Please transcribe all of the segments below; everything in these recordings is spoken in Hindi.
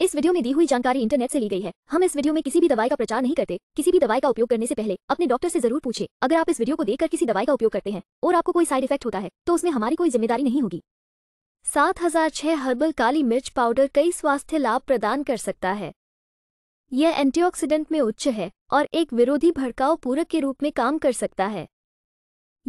इस वीडियो में दी हुई जानकारी इंटरनेट से ली गई है हम इस वीडियो में किसी भी दवाई का प्रचार नहीं करते किसी भी दवाई का उपयोग करने से पहले अपने डॉक्टर से जरूर पूछे अगर आप इस वीडियो को देखकर किसी दवाई का उपयोग करते हैं और आपको कोई साइड इफेक्ट होता है तो उसमें हमारी कोई जिम्मेदारी नहीं होगी सात हजार छह हर्बल काली मिर्च पाउडर कई स्वास्थ्य लाभ प्रदान कर सकता है यह एंटीऑक्सीडेंट में उच्च है और एक विरोधी भड़काव पूरक के रूप में काम कर सकता है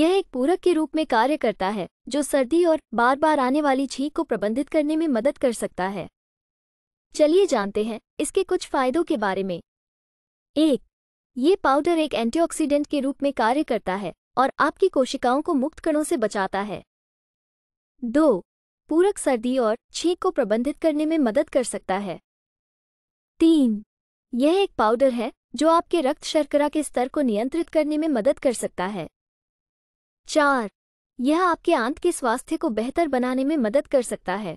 यह एक पूरक के रूप में कार्य करता है जो सर्दी और बार बार आने वाली छींक को प्रबंधित करने में मदद कर सकता है चलिए जानते हैं इसके कुछ फायदों के बारे में एक ये पाउडर एक एंटीऑक्सीडेंट के रूप में कार्य करता है और आपकी कोशिकाओं को मुक्त कणों से बचाता है दो पूरक सर्दी और छींक को प्रबंधित करने में मदद कर सकता है तीन यह एक पाउडर है जो आपके रक्त शर्करा के स्तर को नियंत्रित करने में मदद कर सकता है चार यह आपके आंत के स्वास्थ्य को बेहतर बनाने में मदद कर सकता है